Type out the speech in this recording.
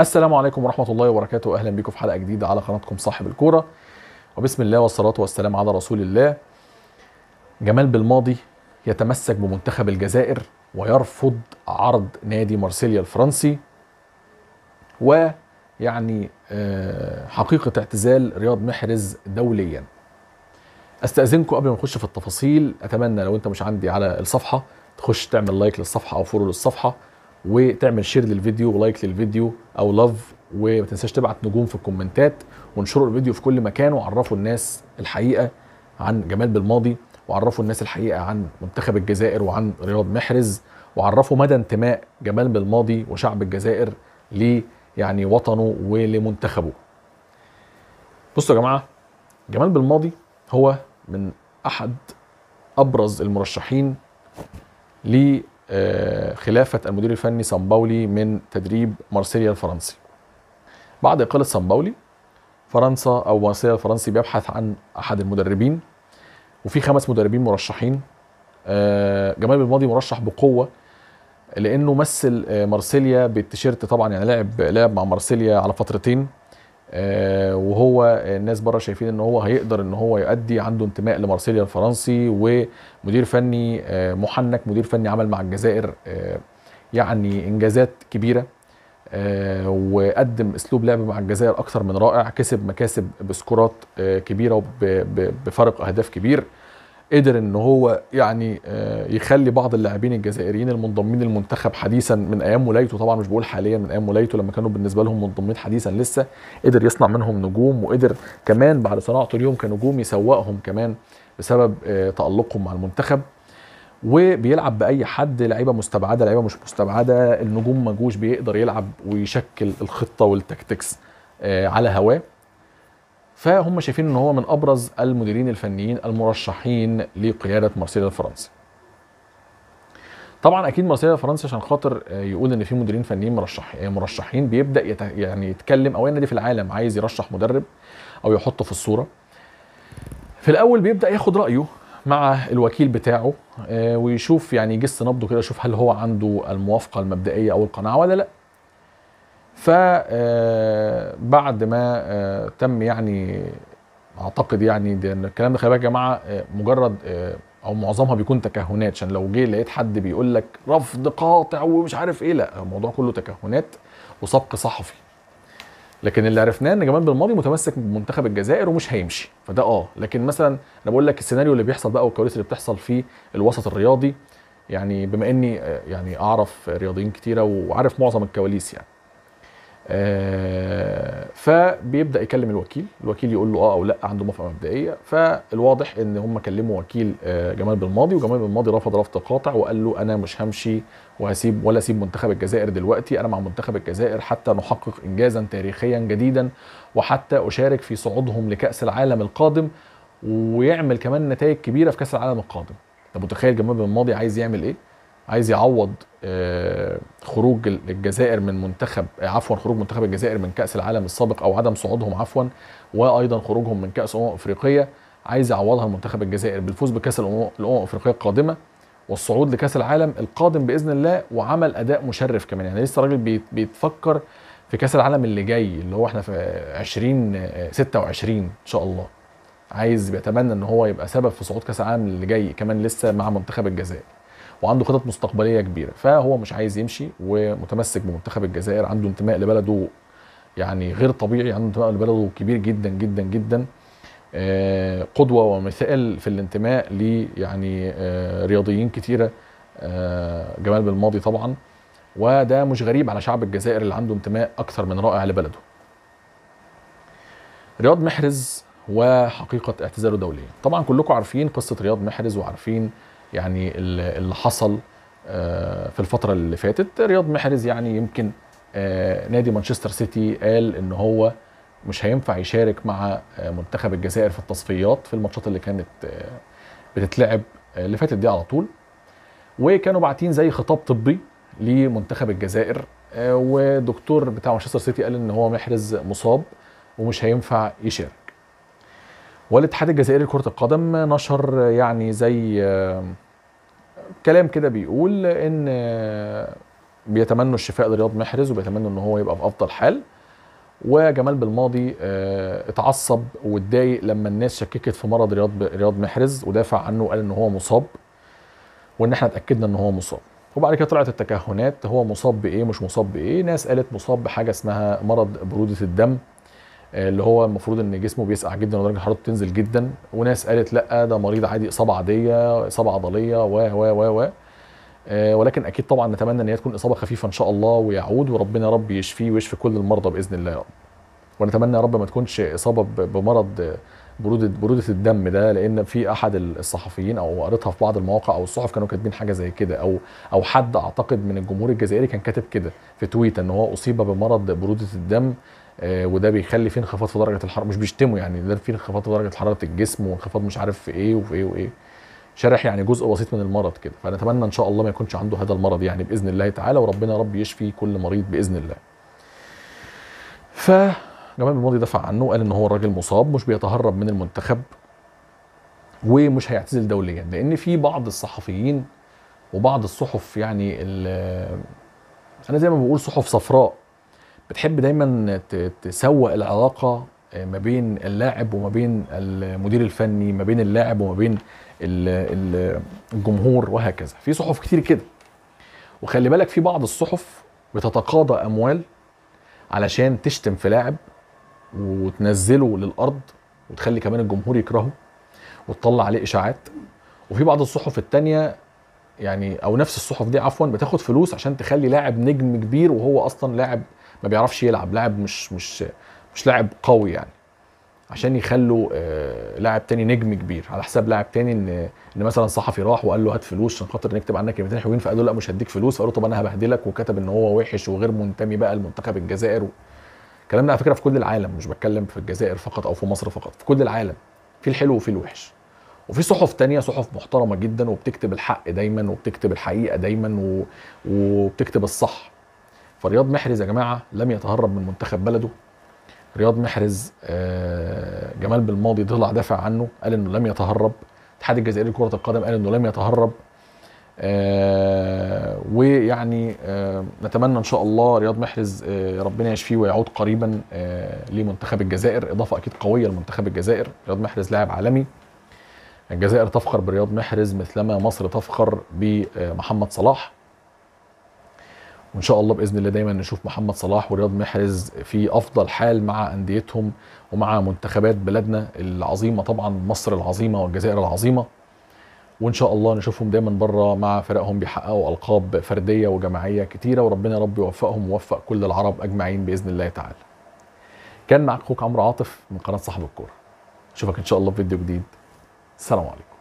السلام عليكم ورحمة الله وبركاته أهلا بكم في حلقة جديدة على قناتكم صاحب الكورة وبسم الله والصلاة والسلام على رسول الله جمال بالماضي يتمسك بمنتخب الجزائر ويرفض عرض نادي مارسيليا الفرنسي ويعني آه، حقيقة اعتزال رياض محرز دوليا استأذنكم قبل ما نخش في التفاصيل أتمنى لو أنت مش عندي على الصفحة تخش تعمل لايك للصفحة أو فولو للصفحة وتعمل شير للفيديو ولايك للفيديو او لاف وما تنساش تبعت نجوم في الكومنتات وانشروا الفيديو في كل مكان وعرفوا الناس الحقيقه عن جمال بالماضي وعرفوا الناس الحقيقه عن منتخب الجزائر وعن رياض محرز وعرفوا مدى انتماء جمال بالماضي وشعب الجزائر ل يعني وطنه ولمنتخبه. بصوا يا جماعه جمال بالماضي هو من احد ابرز المرشحين ل آه، خلافة المدير الفني سامباولي من تدريب مارسيليا الفرنسي بعد إقالة سامباولي فرنسا أو مارسيليا الفرنسي بيبحث عن أحد المدربين وفي خمس مدربين مرشحين آه، جمال بالماضي مرشح بقوة لأنه مثل آه، مارسيليا بالتيشيرت طبعا يعني لعب لعب مع مارسيليا على فترتين آه، وهو الناس بره شايفين ان هو هيقدر ان هو يؤدي عنده انتماء لمارسيليا الفرنسي ومدير فني آه، محنك مدير فني عمل مع الجزائر آه، يعني انجازات كبيره وقدم اسلوب لعب مع الجزائر اكثر من رائع كسب مكاسب بسكورات كبيره وبفرق اهداف كبير قدر ان هو يعني آه، يخلي بعض اللاعبين الجزائريين المنضمين للمنتخب حديثا من ايام ولايته طبعا مش بقول حاليا من ايام ولايته لما كانوا بالنسبه لهم منضمين حديثا لسه قدر يصنع منهم نجوم وقدر كمان بعد صناعته اليوم كنجوم يسوقهم كمان بسبب آه، تالقهم مع المنتخب وبيلعب باي حد لعيبه مستبعده لعيبه مش مستبعده النجوم ما جوش بيقدر يلعب ويشكل الخطه والتكتكس آه، على هواه فهم شايفين ان هو من ابرز المديرين الفنيين المرشحين لقياده مارسيليا الفرنسي طبعا اكيد مارسيليا الفرنسي عشان خاطر آه، يقول ان في مديرين فنيين مرشح آه، مرشحين بيبدا يت... يعني يتكلم او نادي في العالم عايز يرشح مدرب او يحطه في الصوره في الاول بيبدا ياخد رايه مع الوكيل بتاعه آه، ويشوف يعني يجس نبضه كده يشوف هل هو عنده الموافقه المبدئيه او القناعه ولا لا فبعد آه، ما آه، تم يعني اعتقد يعني ده الكلام ده خلي بالك يا جماعه آه، مجرد او معظمها بيكون تكهنات عشان لو جه لقيت حد بيقول لك رفض قاطع ومش عارف ايه لا الموضوع كله تكهنات وسبق صحفي لكن اللي عرفناه ان جمال بالماضي متمسك بمنتخب الجزائر ومش هيمشي فده اه لكن مثلا انا بقول لك السيناريو اللي بيحصل بقى والكواليس اللي بتحصل في الوسط الرياضي يعني بما اني يعني اعرف رياضيين كتيره وعارف معظم الكواليس يعني آه، فبيبدا يكلم الوكيل الوكيل يقول له اه او لا عنده موافقه مبدئيه فالواضح ان هم كلموا وكيل آه، جمال بالماضي وجمال بالماضي رفض رفض قاطع وقال له انا مش همشي وهسيب ولا اسيب منتخب الجزائر دلوقتي انا مع منتخب الجزائر حتى نحقق انجازا تاريخيا جديدا وحتى اشارك في صعودهم لكاس العالم القادم ويعمل كمان نتائج كبيره في كاس العالم القادم انت متخيل جمال بالماضي عايز يعمل ايه عايز يعوض آه، خروج الجزائر من منتخب آه، عفوا خروج منتخب الجزائر من كاس العالم السابق او عدم صعودهم عفوا وايضا خروجهم من كاس امم افريقيه عايز يعوضها المنتخب الجزائر بالفوز بكاس الامم الافريقيه القادمه والصعود لكاس العالم القادم باذن الله وعمل اداء مشرف كمان يعني لسه الراجل بيتفكر في كاس العالم اللي جاي اللي هو احنا في 20 26 آه، ان شاء الله عايز بيتمنى ان هو يبقى سبب في صعود كاس العالم اللي جاي كمان لسه مع منتخب الجزائر وعنده خطط مستقبليه كبيره فهو مش عايز يمشي ومتمسك بمنتخب الجزائر عنده انتماء لبلده يعني غير طبيعي عنده انتماء لبلده كبير جدا جدا جدا آه، قدوه ومثال في الانتماء ل يعني آه، رياضيين كتيره آه، جمال بالماضي طبعا وده مش غريب على شعب الجزائر اللي عنده انتماء اكثر من رائع لبلده رياض محرز وحقيقه اعتزاله دوليا طبعا كلكم عارفين قصه رياض محرز وعارفين يعني اللي حصل آه، في الفتره اللي فاتت رياض محرز يعني يمكن آه، نادي مانشستر سيتي قال ان هو مش هينفع يشارك مع آه، منتخب الجزائر في التصفيات في الماتشات اللي كانت بتتلعب اللي فاتت دي على طول وكانوا باعتين زي خطاب طبي لمنتخب الجزائر ودكتور بتاع مانشستر سيتي قال ان هو محرز مصاب ومش هينفع يشارك والاتحاد الجزائري لكره القدم نشر يعني زي آه، كلام كده بيقول ان آه، بيتمنوا الشفاء لرياض محرز وبيتمنوا ان هو يبقى في افضل حال وجمال بالماضي آه، اتعصب واتضايق لما الناس شككت في مرض رياض رياض محرز ودافع عنه وقال ان هو مصاب وان احنا اتاكدنا ان هو مصاب وبعد كده طلعت التكهنات هو مصاب بايه مش مصاب بايه ناس قالت مصاب بحاجه اسمها مرض بروده الدم اللي هو المفروض ان جسمه بيسقع جدا ودرجه حرارته بتنزل جدا وناس قالت لا ده مريض عادي اصابه عاديه اصابه عضليه و و و و آه، ولكن اكيد طبعا نتمنى ان هي تكون اصابه خفيفه ان شاء الله ويعود وربنا يا رب يشفيه ويشفي كل المرضى باذن الله يا رب ونتمنى يا رب ما تكونش اصابه بمرض بروده بروده الدم ده لان في احد الصحفيين او قريتها في بعض المواقع او الصحف كانوا كاتبين حاجه زي كده او او حد اعتقد من الجمهور الجزائري كان كاتب كده في تويتر ان هو اصيب بمرض بروده الدم آه، وده بيخلي في انخفاض في درجه الحراره مش بيشتموا يعني ده في انخفاض في درجه حراره الجسم وانخفاض مش عارف في ايه وفي ايه وايه شرح يعني جزء بسيط من المرض كده فنتمنى ان شاء الله ما يكونش عنده هذا المرض يعني باذن الله تعالى وربنا يا رب يشفي كل مريض باذن الله ف جمال الماضي دفع عنه وقال ان هو الراجل مصاب مش بيتهرب من المنتخب ومش هيعتزل دوليا لان في بعض الصحفيين وبعض الصحف يعني انا زي ما بقول صحف صفراء بتحب دايما تسوق العلاقه ما بين اللاعب وما بين المدير الفني ما بين اللاعب وما بين الجمهور وهكذا في صحف كتير كده وخلي بالك في بعض الصحف بتتقاضى اموال علشان تشتم في لاعب وتنزله للارض وتخلي كمان الجمهور يكرهه وتطلع عليه اشاعات وفي بعض الصحف التانية يعني او نفس الصحف دي عفوا بتاخد فلوس عشان تخلي لاعب نجم كبير وهو اصلا لاعب ما بيعرفش يلعب لاعب مش مش مش لاعب قوي يعني عشان يخلوا آه، لاعب تاني نجم كبير على حساب لاعب تاني ان ان مثلا صحفي راح وقال له هات فلوس عشان خاطر نكتب عنك كلمتين حلوين فقال له لا مش هديك فلوس فقال له طب انا هبهدلك وكتب ان هو وحش وغير منتمي بقى لمنتخب الجزائر الكلام ده على فكره في كل العالم مش بتكلم في الجزائر فقط او في مصر فقط في كل العالم في الحلو وفي الوحش وفي صحف تانية صحف محترمه جدا وبتكتب الحق دايما وبتكتب الحقيقه دايما و... وبتكتب الصح فرياض محرز يا جماعه لم يتهرب من منتخب بلده رياض محرز آه، جمال بالماضي طلع دافع عنه قال انه لم يتهرب الاتحاد الجزائري لكره القدم قال انه لم يتهرب آه، ويعني آه، نتمنى ان شاء الله رياض محرز ربنا يشفيه ويعود قريبا لمنتخب الجزائر اضافه اكيد قويه لمنتخب الجزائر رياض محرز لاعب عالمي الجزائر تفخر برياض محرز مثلما مصر تفخر بمحمد صلاح وان شاء الله باذن الله دايما نشوف محمد صلاح ورياض محرز في افضل حال مع انديتهم ومع منتخبات بلادنا العظيمه طبعا مصر العظيمه والجزائر العظيمه وان شاء الله نشوفهم دايما بره مع فرقهم بيحققوا القاب فرديه وجماعيه كتيره وربنا يا رب يوفقهم ويوفق كل العرب اجمعين باذن الله تعالى. كان معاك اخوك عمرو عاطف من قناه صاحب الكوره. اشوفك ان شاء الله في فيديو جديد. السلام عليكم.